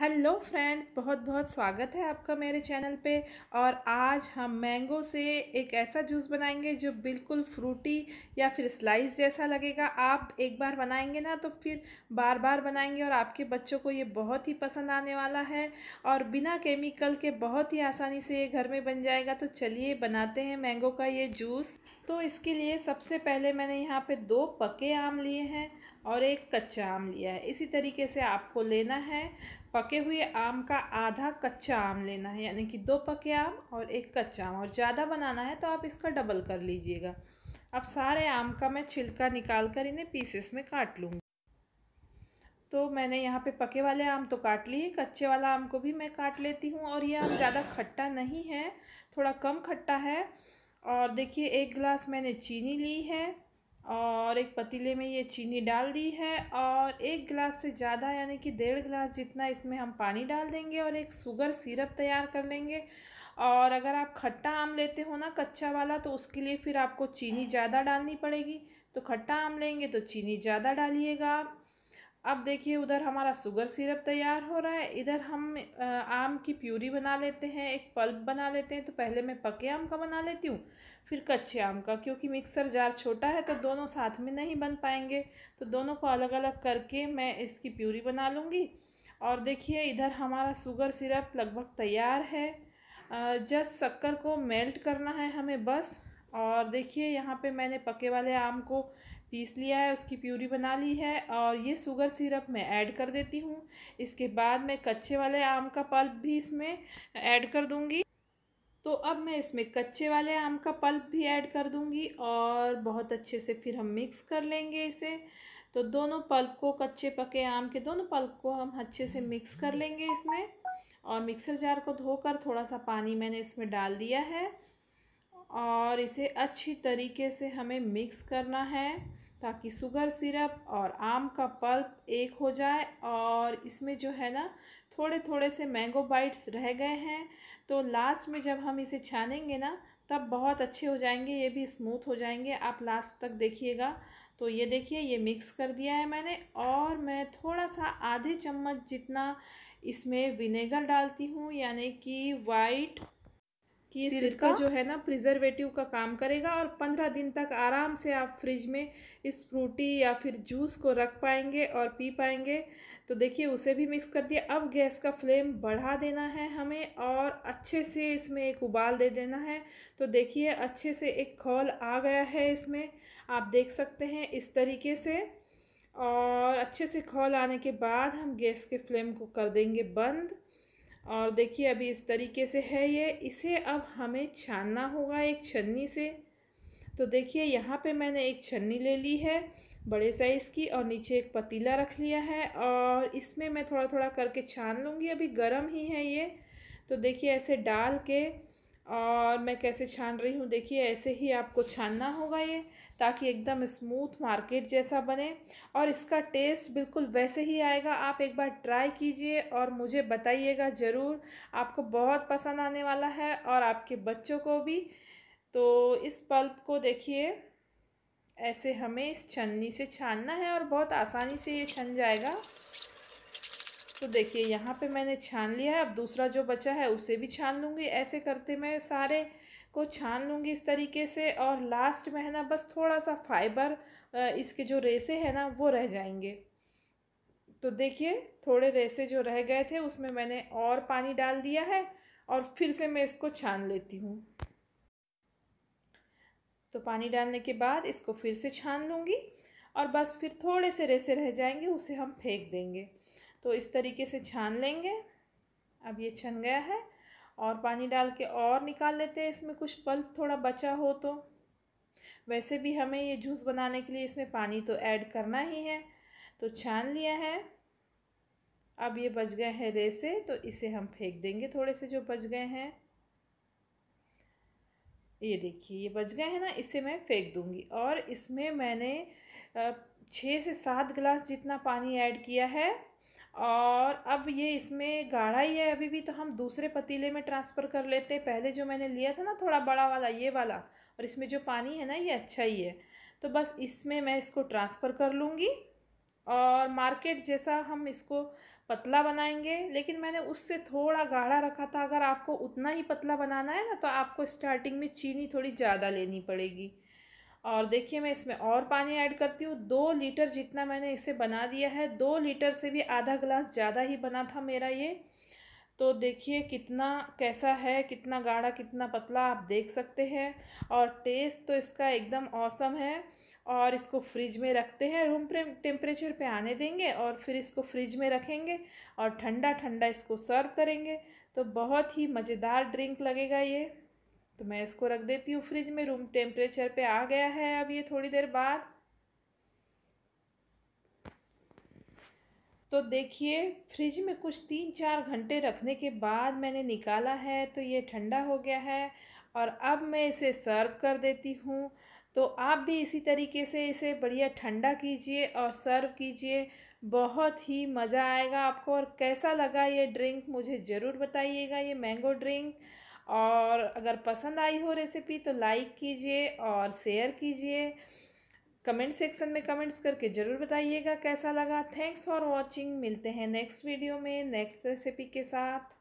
hello friends बहुत बहुत स्वागत है आपका मेरे चैनल पे और आज हम मैंगो से एक ऐसा जूस बनाएंगे जो बिल्कुल फ्रूटी या फिर स्लाइस जैसा लगेगा आप एक बार बनाएंगे ना तो फिर बार बार बनाएंगे और आपके बच्चों को ये बहुत ही पसंद आने वाला है और बिना केमिकल के बहुत ही आसानी से ये घर में बन जाएगा तो चलिए बनाते हैं मैंगो का ये जूस तो इसके लिए सबसे पहले मैंने यहाँ पर दो पके आम लिए हैं और एक कच्चा आम लिया है इसी तरीके से आपको लेना है पके हुए आम का आधा कच्चा आम लेना है यानी कि दो पके आम और एक कच्चा आम और ज़्यादा बनाना है तो आप इसका डबल कर लीजिएगा अब सारे आम का मैं छिलका निकाल कर इन्हें पीसेस में काट लूँगी तो मैंने यहाँ पे पके वाले आम तो काट लिए कच्चे वाला आम को भी मैं काट लेती हूँ और ये आम ज़्यादा खट्टा नहीं है थोड़ा कम खट्टा है और देखिए एक गिलास मैंने चीनी ली है और एक पतीले में ये चीनी डाल दी है और एक गिलास से ज़्यादा यानी कि डेढ़ गिलास जितना इसमें हम पानी डाल देंगे और एक शुगर सिरप तैयार कर लेंगे और अगर आप खट्टा आम लेते हो ना कच्चा वाला तो उसके लिए फिर आपको चीनी ज़्यादा डालनी पड़ेगी तो खट्टा आम लेंगे तो चीनी ज़्यादा डालिएगा आप अब देखिए उधर हमारा शुगर सिरप तैयार हो रहा है इधर हम आम की प्यूरी बना लेते हैं एक पल्प बना लेते हैं तो पहले मैं पके आम का बना लेती हूँ फिर कच्चे आम का क्योंकि मिक्सर जार छोटा है तो दोनों साथ में नहीं बन पाएंगे तो दोनों को अलग अलग करके मैं इसकी प्यूरी बना लूँगी और देखिए इधर हमारा शुगर सिरप लगभग तैयार है जस्ट शक्कर को मेल्ट करना है हमें बस और देखिए यहाँ पे मैंने पके वाले आम को पीस लिया है उसकी प्यूरी बना ली है और ये शुगर सिरप मैं ऐड कर देती हूँ इसके बाद मैं कच्चे वाले आम का पल्प भी इसमें ऐड कर दूँगी तो अब मैं इसमें कच्चे वाले आम का पल्प भी ऐड कर दूँगी और बहुत अच्छे से फिर हम मिक्स कर लेंगे इसे तो दोनों पल्प को कच्चे पके आम के दोनों पल्प को हम अच्छे से मिक्स कर लेंगे इसमें और मिक्सर जार को धोकर थोड़ा सा पानी मैंने इसमें डाल दिया है और इसे अच्छी तरीके से हमें मिक्स करना है ताकि शुगर सिरप और आम का पल्प एक हो जाए और इसमें जो है ना थोड़े थोड़े से मैंगो बाइट्स रह गए हैं तो लास्ट में जब हम इसे छानेंगे ना तब बहुत अच्छे हो जाएंगे ये भी स्मूथ हो जाएंगे आप लास्ट तक देखिएगा तो ये देखिए ये मिक्स कर दिया है मैंने और मैं थोड़ा सा आधे चम्मच जितना इसमें विनेगर डालती हूँ यानी कि वाइट कि ये सिरका जो है ना प्रिजर्वेटिव का काम करेगा और पंद्रह दिन तक आराम से आप फ्रिज में इस फ्रूटी या फिर जूस को रख पाएंगे और पी पाएंगे तो देखिए उसे भी मिक्स कर दिया अब गैस का फ्लेम बढ़ा देना है हमें और अच्छे से इसमें एक उबाल दे देना है तो देखिए अच्छे से एक खोल आ गया है इसमें आप देख सकते हैं इस तरीके से और अच्छे से खोल आने के बाद हम गैस के फ्लेम को कर देंगे बंद और देखिए अभी इस तरीके से है ये इसे अब हमें छानना होगा एक छन्नी से तो देखिए यहाँ पे मैंने एक छन्नी ले ली है बड़े साइज़ की और नीचे एक पतीला रख लिया है और इसमें मैं थोड़ा थोड़ा करके छान लूँगी अभी गर्म ही है ये तो देखिए ऐसे डाल के और मैं कैसे छान रही हूँ देखिए ऐसे ही आपको छानना होगा ये ताकि एकदम स्मूथ मार्केट जैसा बने और इसका टेस्ट बिल्कुल वैसे ही आएगा आप एक बार ट्राई कीजिए और मुझे बताइएगा ज़रूर आपको बहुत पसंद आने वाला है और आपके बच्चों को भी तो इस पल्प को देखिए ऐसे हमें इस छन्नी से छानना है और बहुत आसानी से ये छन जाएगा तो देखिए यहाँ पे मैंने छान लिया है अब दूसरा जो बचा है उसे भी छान लूँगी ऐसे करते मैं सारे को छान लूँगी इस तरीके से और लास्ट में है ना बस थोड़ा सा फाइबर इसके जो रेसे हैं ना वो रह जाएंगे तो देखिए थोड़े रेसे जो रह गए थे उसमें मैंने और पानी डाल दिया है और फिर से मैं इसको छान लेती हूँ तो पानी डालने के बाद इसको फिर से छान लूँगी और बस फिर थोड़े से रेसे रह जाएंगे उसे हम फेंक देंगे तो इस तरीके से छान लेंगे अब ये छन गया है और पानी डाल के और निकाल लेते हैं इसमें कुछ पल्प थोड़ा बचा हो तो वैसे भी हमें ये जूस बनाने के लिए इसमें पानी तो ऐड करना ही है तो छान लिया है अब ये बच गए हैं रेसे तो इसे हम फेंक देंगे थोड़े से जो बच गए हैं ये देखिए ये बच गए हैं ना इसे मैं फेंक दूँगी और इसमें मैंने छः से सात गिलास जितना पानी ऐड किया है और अब ये इसमें गाढ़ा ही है अभी भी तो हम दूसरे पतीले में ट्रांसफ़र कर लेते हैं पहले जो मैंने लिया था ना थोड़ा बड़ा वाला ये वाला और इसमें जो पानी है ना ये अच्छा ही है तो बस इसमें मैं इसको ट्रांसफ़र कर लूँगी और मार्केट जैसा हम इसको पतला बनाएंगे लेकिन मैंने उससे थोड़ा गाढ़ा रखा था अगर आपको उतना ही पतला बनाना है ना तो आपको स्टार्टिंग में चीनी थोड़ी ज़्यादा लेनी पड़ेगी और देखिए मैं इसमें और पानी ऐड करती हूँ दो लीटर जितना मैंने इसे बना दिया है दो लीटर से भी आधा गिलास ज़्यादा ही बना था मेरा ये तो देखिए कितना कैसा है कितना गाढ़ा कितना पतला आप देख सकते हैं और टेस्ट तो इसका एकदम औसम है और इसको फ्रिज में रखते हैं रूम टेम्परेचर पे आने देंगे और फिर इसको फ्रिज में रखेंगे और ठंडा ठंडा इसको सर्व करेंगे तो बहुत ही मज़ेदार ड्रिंक लगेगा ये तो मैं इसको रख देती हूँ फ्रिज में रूम टेम्परेचर पे आ गया है अब ये थोड़ी देर बाद तो देखिए फ्रिज में कुछ तीन चार घंटे रखने के बाद मैंने निकाला है तो ये ठंडा हो गया है और अब मैं इसे सर्व कर देती हूँ तो आप भी इसी तरीके से इसे बढ़िया ठंडा कीजिए और सर्व कीजिए बहुत ही मज़ा आएगा आपको और कैसा लगा ये ड्रिंक मुझे ज़रूर बताइएगा ये मैंगो ड्रिंक और अगर पसंद आई हो रेसिपी तो लाइक कीजिए और शेयर कीजिए कमेंट सेक्शन में कमेंट्स करके ज़रूर बताइएगा कैसा लगा थैंक्स फॉर वॉचिंग मिलते हैं नेक्स्ट वीडियो में नेक्स्ट रेसिपी के साथ